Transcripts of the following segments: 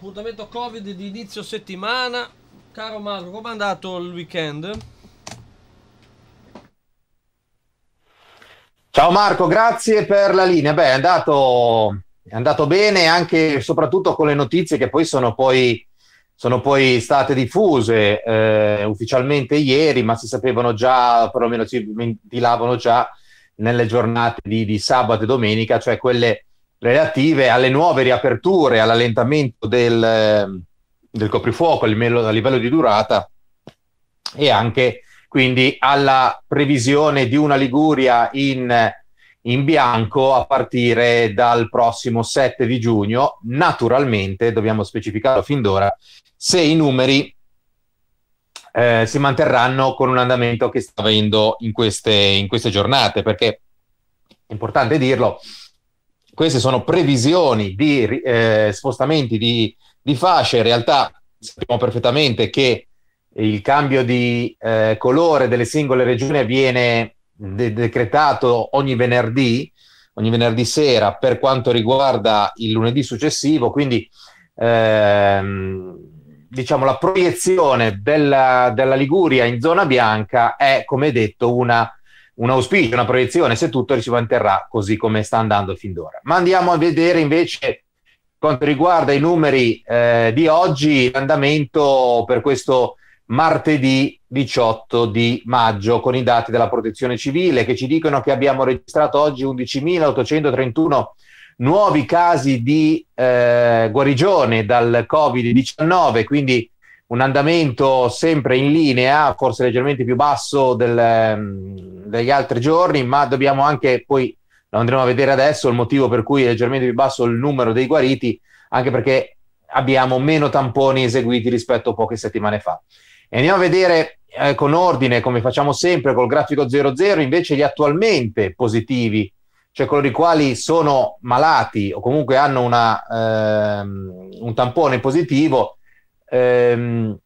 appuntamento Covid di inizio settimana. Caro Marco, come è andato il weekend? Ciao Marco, grazie per la linea. Beh, è andato, è andato bene anche e soprattutto con le notizie che poi sono, poi, sono poi state diffuse eh, ufficialmente ieri, ma si sapevano già, perlomeno si ventilavano già nelle giornate di, di sabato e domenica, cioè quelle relative alle nuove riaperture, all'allentamento del, ehm, del coprifuoco a livello, a livello, di durata e anche quindi alla previsione di una Liguria in, in bianco a partire dal prossimo 7 di giugno. Naturalmente, dobbiamo specificarlo fin d'ora, se i numeri eh, si manterranno con un andamento che sta avendo in queste, in queste giornate, perché è importante dirlo, queste sono previsioni di eh, spostamenti di, di fasce, in realtà sappiamo perfettamente che il cambio di eh, colore delle singole regioni viene de- decretato ogni venerdì, ogni venerdì sera per quanto riguarda il lunedì successivo, quindi ehm, diciamo la proiezione della, della Liguria in zona bianca è come detto una un auspicio, una proiezione, se tutto si manterrà così come sta andando fin d'ora. Ma andiamo a vedere invece quanto riguarda i numeri eh, di oggi, l'andamento per questo martedì 18 di maggio con i dati della protezione civile che ci dicono che abbiamo registrato oggi 11.831 nuovi casi di eh, guarigione dal Covid-19, quindi un andamento sempre in linea, forse leggermente più basso del, ehm, degli altri giorni, ma dobbiamo anche poi, lo andremo a vedere adesso, il motivo per cui è leggermente più basso il numero dei guariti, anche perché abbiamo meno tamponi eseguiti rispetto a poche settimane fa. E andiamo a vedere eh, con ordine, come facciamo sempre, col grafico 00, invece gli attualmente positivi, cioè coloro i quali sono malati o comunque hanno una, ehm, un tampone positivo, ehm,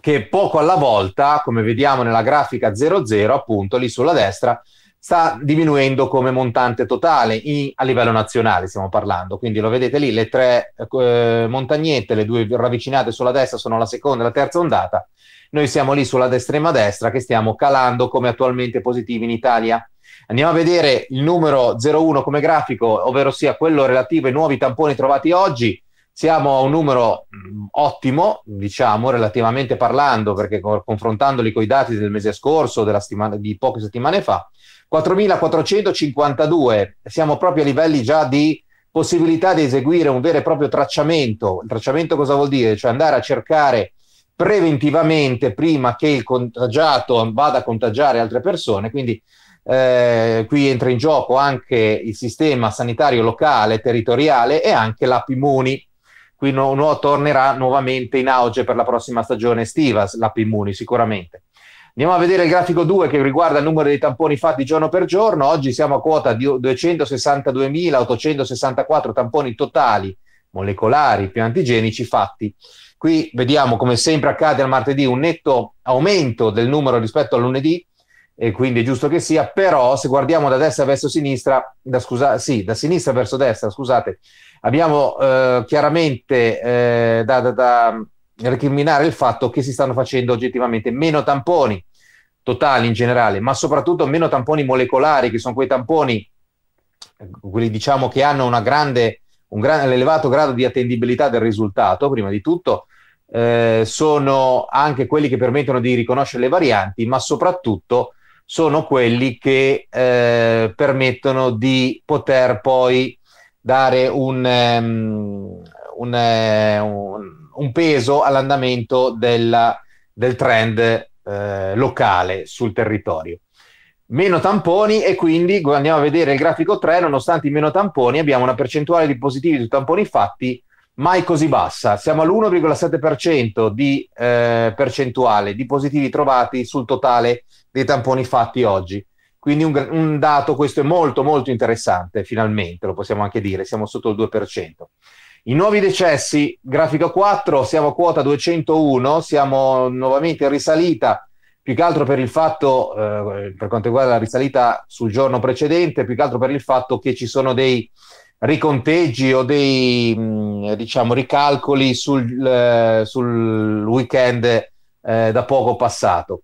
che poco alla volta, come vediamo nella grafica 00, appunto lì sulla destra, sta diminuendo come montante totale in, a livello nazionale stiamo parlando quindi lo vedete lì le tre eh, montagnette le due ravvicinate sulla destra sono la seconda e la terza ondata noi siamo lì sulla estrema destra che stiamo calando come attualmente positivi in Italia andiamo a vedere il numero 01 come grafico ovvero sia quello relativo ai nuovi tamponi trovati oggi siamo a un numero mm. ottimo, diciamo, relativamente parlando, perché confrontandoli con i dati del mese scorso, settimana, di poche settimane fa, 4.452, siamo proprio a livelli già di possibilità di eseguire un vero e proprio tracciamento. Il tracciamento cosa vuol dire? Cioè andare a cercare preventivamente prima che il contagiato vada a contagiare altre persone, quindi eh, qui entra in gioco anche il sistema sanitario locale, territoriale e anche l'APIMUNI qui no, no, tornerà nuovamente in auge per la prossima stagione estiva, l'app Immuni sicuramente. Andiamo a vedere il grafico 2 che riguarda il numero dei tamponi fatti giorno per giorno. Oggi siamo a quota di 262.864 tamponi totali, molecolari più antigenici fatti. Qui vediamo come sempre accade al martedì un netto aumento del numero rispetto al lunedì, e quindi è giusto che sia, però se guardiamo da destra verso sinistra, da, scusa, sì, da sinistra verso destra, scusate, abbiamo eh, chiaramente eh, da, da, da recriminare il fatto che si stanno facendo oggettivamente meno tamponi totali in generale, ma soprattutto meno tamponi molecolari, che sono quei tamponi, quelli diciamo che hanno una grande, un, gran, elevato grado di attendibilità del risultato, prima di tutto, eh, sono anche quelli che permettono di riconoscere le varianti, ma soprattutto sono quelli che eh, permettono di poter poi dare un, um, un, eh, un, un peso all'andamento della, del trend eh, locale sul territorio. Meno tamponi e quindi andiamo a vedere il grafico 3, nonostante i meno tamponi abbiamo una percentuale di positivi su tamponi fatti mai così bassa. Siamo all'1,7% di eh, percentuale di positivi trovati sul totale dei tamponi fatti oggi. Quindi un, un, dato, questo è molto molto interessante, finalmente, lo possiamo anche dire, siamo sotto il 2%. I nuovi decessi, grafico 4, siamo a quota 201, siamo nuovamente in risalita, più che altro per il fatto, eh, per quanto riguarda la risalita sul giorno precedente, più che altro per il fatto che ci sono dei riconteggi o dei mm, diciamo, ricalcoli sul, eh, sul weekend eh, da poco passato.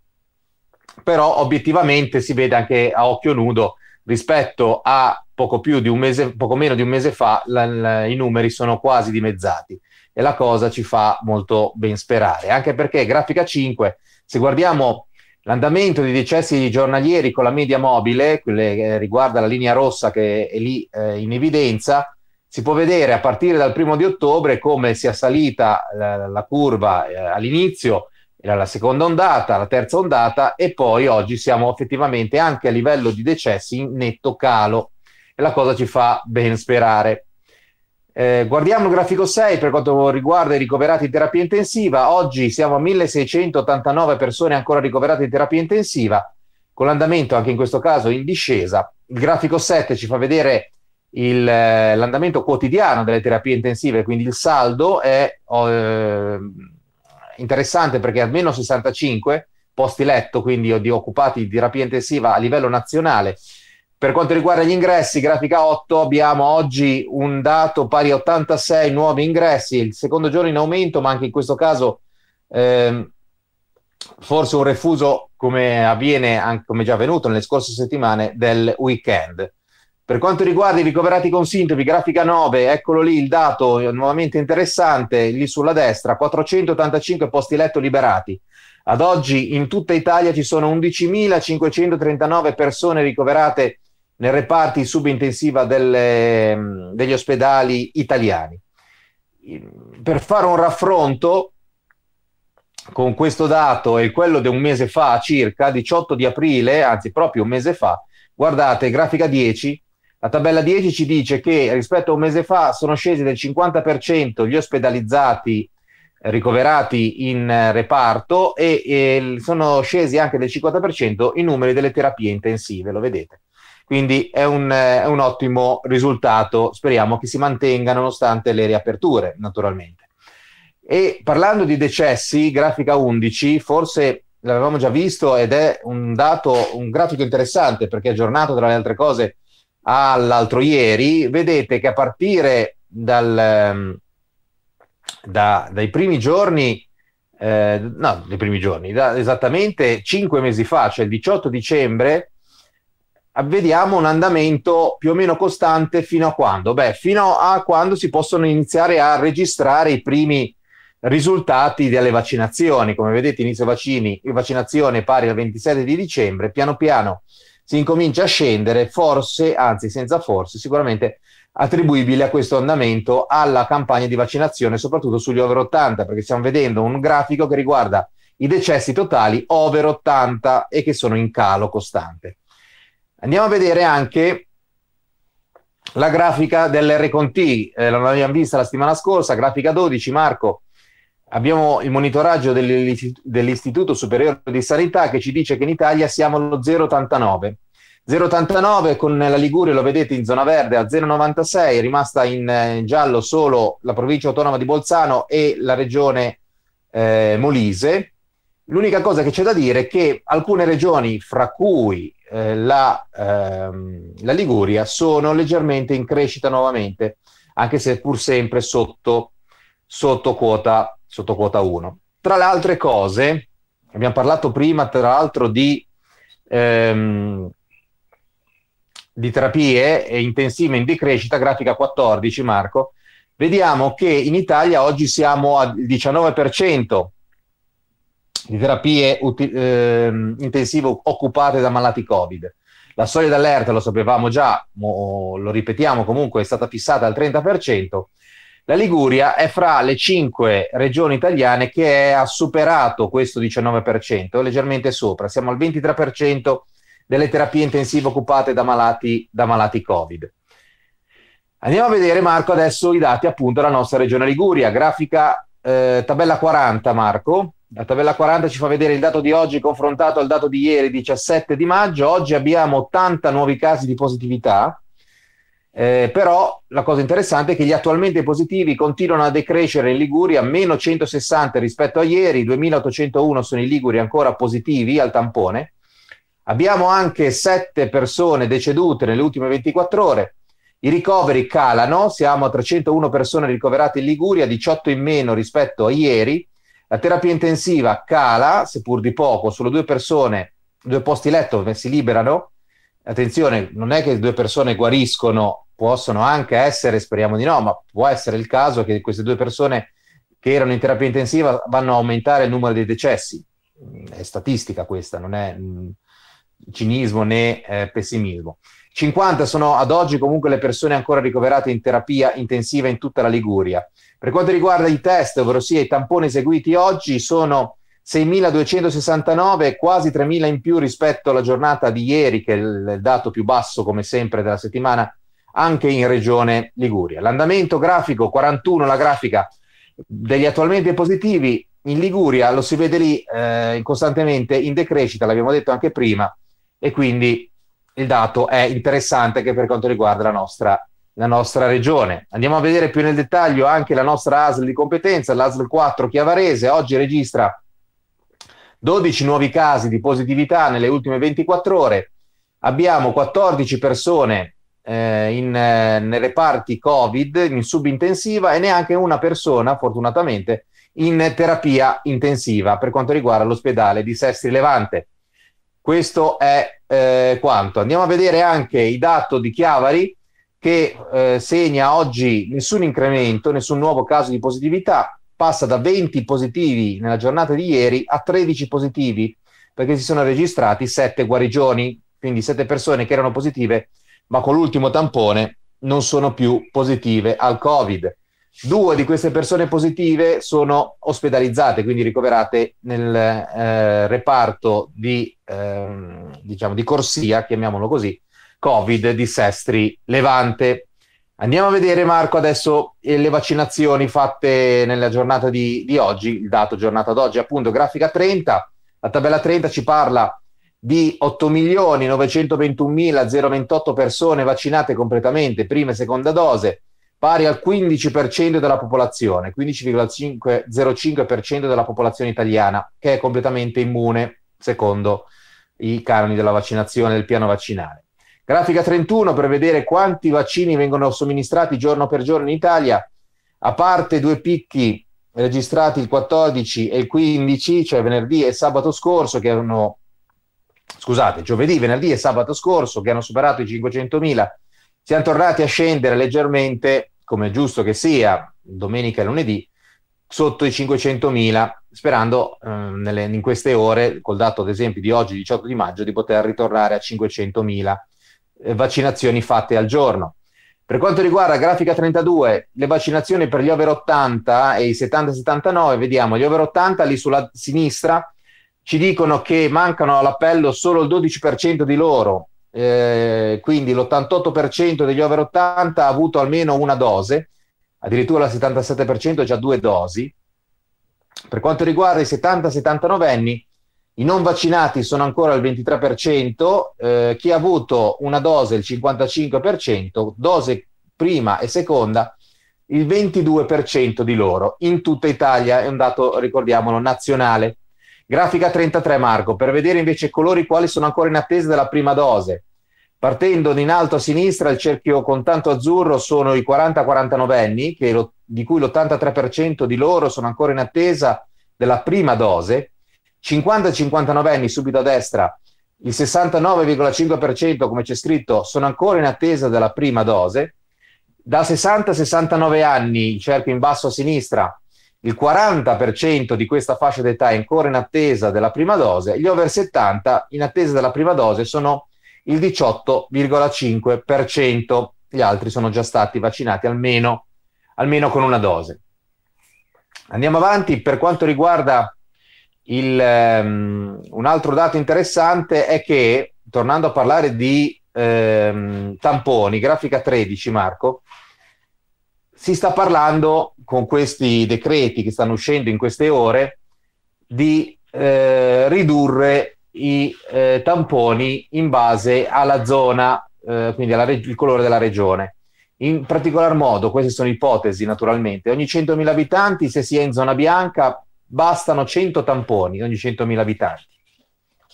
Però obiettivamente si vede anche a occhio nudo rispetto a poco, più di un mese, poco meno di un mese fa la, la, i numeri sono quasi dimezzati e la cosa ci fa molto ben sperare, anche perché grafica 5, se guardiamo L'andamento dei decessi giornalieri con la media mobile, quelle che eh, riguarda la linea rossa che è lì eh, in evidenza, si può vedere a partire dal primo di ottobre come sia salita la, la curva eh, all'inizio, la seconda ondata, la terza ondata e poi oggi siamo effettivamente anche a livello di decessi in netto calo e la cosa ci fa ben sperare. Eh, guardiamo il grafico 6 per quanto riguarda i ricoverati in terapia intensiva. Oggi siamo a 1689 persone ancora ricoverate in terapia intensiva, con l'andamento anche in questo caso in discesa. Il grafico 7 ci fa vedere il, eh, l'andamento quotidiano delle terapie intensive, quindi il saldo è oh, eh, interessante perché almeno 65 posti letto, quindi di occupati di terapia intensiva a livello nazionale per quanto riguarda gli ingressi, grafica 8, abbiamo oggi un dato pari a 86 nuovi ingressi, il secondo giorno in aumento, ma anche in questo caso eh, forse un refuso come avviene, anche, come già avvenuto nelle scorse settimane, del weekend. Per quanto riguarda i ricoverati con sintomi, grafica 9, eccolo lì il dato eh, nuovamente interessante, lì sulla destra, 485 posti letto liberati. Ad oggi in tutta Italia ci sono 11.539 persone ricoverate nel reparti subintensiva delle, mm, degli ospedali italiani. Per fare un raffronto con questo dato e quello di un mese fa, circa 18 di aprile, anzi proprio un mese fa, guardate, grafica 10, la tabella 10 ci dice che rispetto a un mese fa sono scesi del 50% gli ospedalizzati ricoverati in eh, reparto e, e sono scesi anche del 50% i numeri delle terapie intensive, lo vedete. Quindi è un, eh, è un ottimo risultato, speriamo che si mantenga nonostante le riaperture, naturalmente. E parlando di decessi, grafica 11, forse l'avevamo già visto ed è un dato, un grafico interessante perché è aggiornato tra le altre cose all'altro ieri, vedete che a partire dal, ehm, da, dai primi giorni, eh, no, dei primi giorni, da esattamente cinque mesi fa, cioè il 18 dicembre, vediamo un andamento più o meno costante fino a quando? Beh, fino a quando si possono iniziare a registrare i primi risultati delle vaccinazioni. Come vedete, inizio vaccini, vaccinazione pari al 27 di dicembre, piano piano si incomincia a scendere, forse, anzi senza forse, sicuramente attribuibile a questo andamento alla campagna di vaccinazione, soprattutto sugli over 80, perché stiamo vedendo un grafico che riguarda i decessi totali over 80 e che sono in calo costante. Andiamo a vedere anche la grafica dell'R con T, eh, l'abbiamo vista la settimana scorsa, grafica 12, Marco. Abbiamo il monitoraggio dell'Istituto Superiore di Sanità che ci dice che in Italia siamo allo 0,89. 0,89 con la Liguria lo vedete in zona verde a 0,96, è rimasta in, in giallo solo la provincia autonoma di Bolzano e la regione eh, Molise. L'unica cosa che c'è da dire è che alcune regioni, fra cui eh, la, ehm, la, Liguria sono leggermente in crescita nuovamente, anche se pur sempre sotto, sotto, quota, sotto quota 1. Tra le altre cose, abbiamo parlato prima tra l'altro di, ehm, di terapie intensive in decrescita, grafica 14 Marco, vediamo che in Italia oggi siamo al 19% di terapie uti- eh, intensive occupate da malati Covid. La soglia d'allerta lo sapevamo già, mo, lo ripetiamo comunque, è stata fissata al 30%. La Liguria è fra le cinque regioni italiane che ha superato questo 19%, leggermente sopra, siamo al 23% delle terapie intensive occupate da malati, da malati Covid. Andiamo a vedere, Marco, adesso i dati appunto della nostra regione Liguria. Grafica eh, tabella 40, Marco. La tabella 40 ci fa vedere il dato di oggi confrontato al dato di ieri, 17 di maggio. Oggi abbiamo 80 nuovi casi di positività, eh, però la cosa interessante è che gli attualmente positivi continuano a decrescere in Liguria, meno 160 rispetto a ieri, 2801 sono i Liguri ancora positivi al tampone. Abbiamo anche 7 persone decedute nelle ultime 24 ore. I ricoveri calano, siamo a 301 persone ricoverate in Liguria, 18 in meno rispetto a ieri la terapia intensiva cala, seppur di poco, solo due persone, due posti letto eh, si liberano. Attenzione, non è che due persone guariscono, possono anche essere, speriamo di no, ma può essere il caso che queste due persone che erano in terapia intensiva vanno a aumentare il numero dei decessi. Mm, è statistica questa, non è mm, cinismo né eh, pessimismo. 50 sono ad oggi comunque le persone ancora ricoverate in terapia intensiva in tutta la Liguria. Per quanto riguarda i test, ovvero sia i tamponi eseguiti oggi, sono 6.269, quasi 3.000 in più rispetto alla giornata di ieri, che è il dato più basso come sempre della settimana, anche in regione Liguria. L'andamento grafico 41, la grafica degli attualmente positivi in Liguria, lo si vede lì eh, costantemente in decrescita, l'abbiamo detto anche prima, e quindi il dato è interessante anche per quanto riguarda la nostra, la nostra regione. Andiamo a vedere più nel dettaglio anche la nostra ASL di competenza, l'ASL 4 Chiavarese, oggi registra 12 nuovi casi di positività nelle ultime 24 ore, abbiamo 14 persone eh, in, eh, nei reparti Covid, in subintensiva e neanche una persona, fortunatamente, in terapia intensiva per quanto riguarda l'ospedale di Sestri Levante. Questo è eh, quanto. Andiamo a vedere anche il dato di Chiavari che eh, segna oggi nessun incremento, nessun nuovo caso di positività, passa da 20 positivi nella giornata di ieri a 13 positivi perché si sono registrati 7 guarigioni, quindi 7 persone che erano positive ma con l'ultimo tampone non sono più positive al Covid. Due di queste persone positive sono ospedalizzate, quindi ricoverate nel eh, reparto di ehm, diciamo, di corsia, chiamiamolo così, Covid di Sestri Levante. Andiamo a vedere Marco adesso eh, le vaccinazioni fatte nella giornata di, di oggi, il dato giornata d'oggi, appunto grafica 30, la tabella 30 ci parla di 8.921.028 persone vaccinate completamente, prima e seconda dose, pari al 15% della popolazione, 15,05% della popolazione italiana, che è completamente immune secondo i canoni della vaccinazione del piano vaccinale. Grafica 31 per vedere quanti vaccini vengono somministrati giorno per giorno in Italia, a parte due picchi registrati il 14 e il 15, cioè venerdì e sabato scorso, che hanno, scusate, giovedì, venerdì e sabato scorso, che hanno superato i 500.000, siamo tornati a scendere leggermente, come è giusto che sia, domenica e lunedì, sotto i 500.000 sperando eh, nelle, in queste ore, col dato ad esempio di oggi, 18 di maggio, di poter ritornare a 500.000 eh, vaccinazioni fatte al giorno. Per quanto riguarda grafica 32, le vaccinazioni per gli over 80 e i 70-79, vediamo, gli over 80 lì sulla sinistra ci dicono che mancano all'appello solo il 12% di loro, eh, quindi l'88% degli over 80 ha avuto almeno una dose, addirittura il 77% ha già due dosi, per quanto riguarda i 70-79 anni, i non vaccinati sono ancora al 23%, eh, chi ha avuto una dose il 55%, dose prima e seconda il 22% di loro in tutta Italia, è un dato, ricordiamolo, nazionale. Grafica 33 Marco, per vedere invece coloro i quali sono ancora in attesa della prima dose Partendo in alto a sinistra, il cerchio con tanto azzurro sono i 40-49 anni, lo, di cui l'83% di loro sono ancora in attesa della prima dose. 50-59 anni, subito a destra, il 69,5%, come c'è scritto, sono ancora in attesa della prima dose. Da 60 69 anni, il cerchio in basso a sinistra, il 40% di questa fascia d'età è ancora in attesa della prima dose. Gli over 70 in attesa della prima dose sono il 18,5%. Gli altri sono già stati vaccinati almeno, almeno con una dose. Andiamo avanti, per quanto riguarda il, um, un altro dato interessante è che, tornando a parlare di um, tamponi, grafica 13 Marco, si sta parlando con questi decreti che stanno uscendo in queste ore di eh, ridurre i eh, tamponi in base alla zona, eh, quindi alla reg- il colore della regione. In particolar modo, queste sono ipotesi naturalmente, ogni 100.000 abitanti, se si è in zona bianca, bastano 100 tamponi ogni 100.000 abitanti,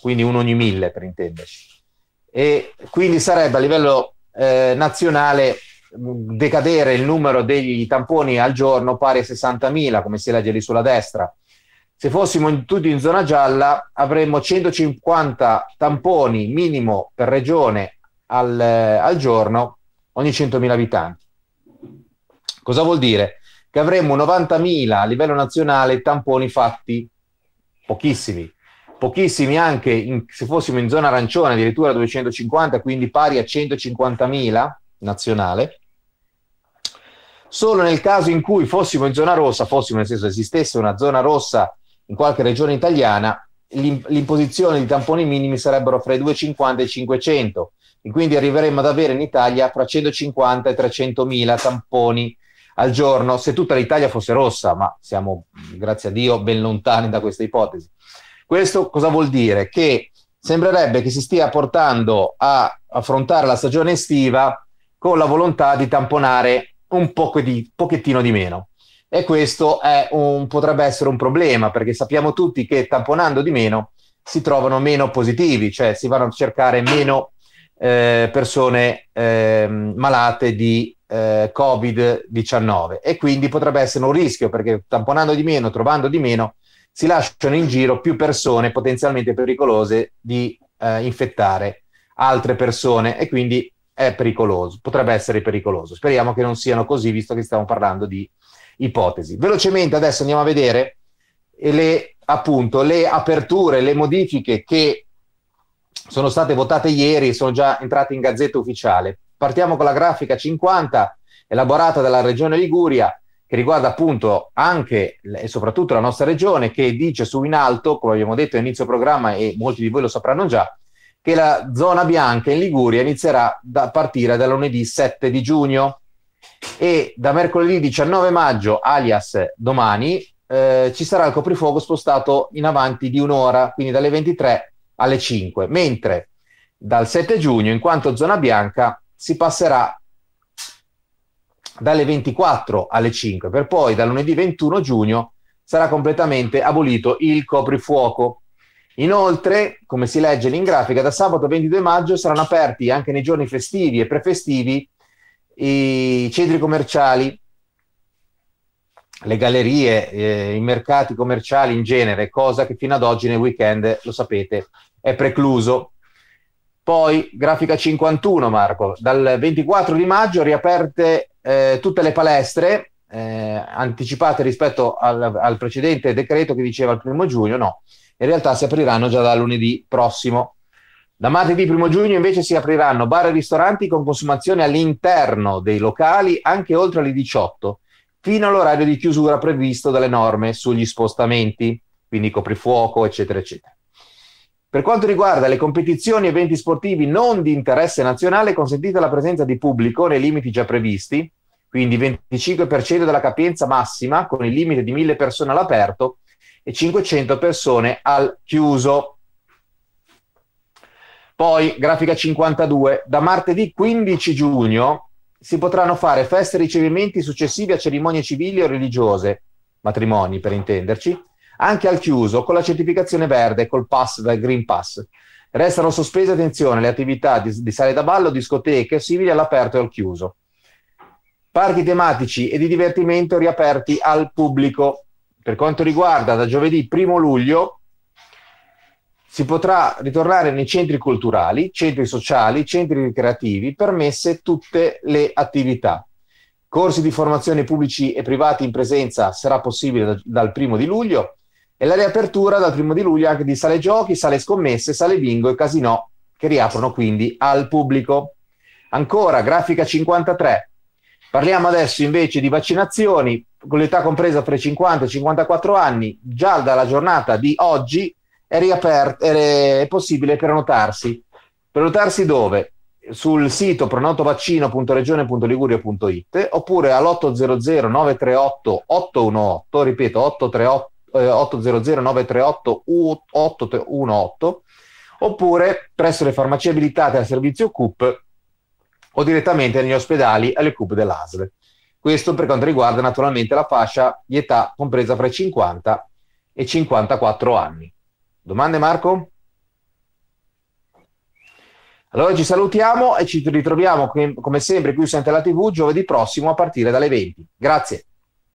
quindi uno ogni mille per intenderci. E quindi sarebbe a livello eh, nazionale mm, decadere il numero degli tamponi al giorno pari a 60.000, come si legge lì sulla destra, se fossimo in, tutti in zona gialla avremmo 150 tamponi minimo per regione al, eh, al giorno ogni 100.000 abitanti. Cosa vuol dire? Che avremmo 90.000 a livello nazionale tamponi fatti, pochissimi, pochissimi anche in, se fossimo in zona arancione, addirittura 250, quindi pari a 150.000 nazionale. Solo nel caso in cui fossimo in zona rossa, fossimo nel senso esistesse una zona rossa in qualche regione italiana l'imposizione di tamponi minimi sarebbero fra i 250 e i 500 e quindi arriveremmo ad avere in Italia fra 150 e 300 mila tamponi al giorno se tutta l'Italia fosse rossa, ma siamo grazie a Dio ben lontani da questa ipotesi. Questo cosa vuol dire? Che sembrerebbe che si stia portando a affrontare la stagione estiva con la volontà di tamponare un poco di, pochettino di meno. E questo un, potrebbe essere un problema perché sappiamo tutti che tamponando di meno si trovano meno positivi, cioè si vanno a cercare meno eh, persone eh, malate di eh, Covid-19 e quindi potrebbe essere un rischio perché tamponando di meno, trovando di meno, si lasciano in giro più persone potenzialmente pericolose di eh, infettare altre persone e quindi è pericoloso, potrebbe essere pericoloso. Speriamo che non siano così visto che stiamo parlando di ipotesi. Velocemente adesso andiamo a vedere le, appunto, le aperture, le modifiche che sono state votate ieri, sono già entrate in gazzetta ufficiale. Partiamo con la grafica 50 elaborata dalla Regione Liguria che riguarda appunto anche e soprattutto la nostra regione che dice su in alto, come abbiamo detto all'inizio programma e molti di voi lo sapranno già, che la zona bianca in Liguria inizierà a partire da lunedì 7 di giugno e da mercoledì 19 maggio, alias domani, eh, ci sarà il coprifuoco spostato in avanti di un'ora, quindi dalle 23 alle 5, mentre dal 7 giugno, in quanto zona bianca, si passerà dalle 24 alle 5, per poi da lunedì 21 giugno sarà completamente abolito il coprifuoco. Inoltre, come si legge in grafica, da sabato 22 maggio saranno aperti anche nei giorni festivi e prefestivi i centri commerciali, le gallerie, eh, i mercati commerciali in genere, cosa che fino ad oggi nel weekend, lo sapete, è precluso. Poi grafica 51 Marco, dal 24 di maggio riaperte eh, tutte le palestre, eh, anticipate rispetto al, al precedente decreto che diceva il primo giugno, no, in realtà si apriranno già da lunedì prossimo. Da martedì 1 giugno invece si apriranno bar e ristoranti con consumazione all'interno dei locali anche oltre le 18, fino all'orario di chiusura previsto dalle norme sugli spostamenti, quindi coprifuoco, eccetera, eccetera. Per quanto riguarda le competizioni e eventi sportivi non di interesse nazionale, è consentita la presenza di pubblico nei limiti già previsti, quindi 25% della capienza massima con il limite di 1000 persone all'aperto e 500 persone al chiuso. Poi, grafica 52, da martedì 15 giugno si potranno fare feste e ricevimenti successivi a cerimonie civili o religiose, matrimoni per intenderci, anche al chiuso con la certificazione verde, col pass dal Green Pass. Restano sospese, attenzione, le attività di, di sale da ballo, discoteche, simili all'aperto e al chiuso. Parchi tematici e di divertimento riaperti al pubblico. Per quanto riguarda da giovedì 1 luglio si potrà ritornare nei centri culturali, centri sociali, centri ricreativi, permesse tutte le attività. Corsi di formazione pubblici e privati in presenza sarà possibile da, dal primo di luglio e la riapertura dal primo di luglio anche di sale giochi, sale scommesse, sale bingo e casino che riaprono quindi al pubblico. Ancora, grafica 53. Parliamo adesso invece di vaccinazioni con l'età compresa fra i 50 e i 54 anni. Già dalla giornata di oggi è, riaperto, è possibile prenotarsi. Prenotarsi dove? Sul sito prenotovaccino.regione.liguria.it oppure all'800 938 818, ripeto 800 938 818 oppure presso le farmacie abilitate al servizio CUP o direttamente negli ospedali alle CUP dell'ASL. Questo per quanto riguarda naturalmente la fascia di età compresa fra i 50 e i 54 anni. Domande Marco? Allora ci salutiamo e ci ritroviamo come sempre qui su Antella TV giovedì prossimo a partire dalle 20. Grazie.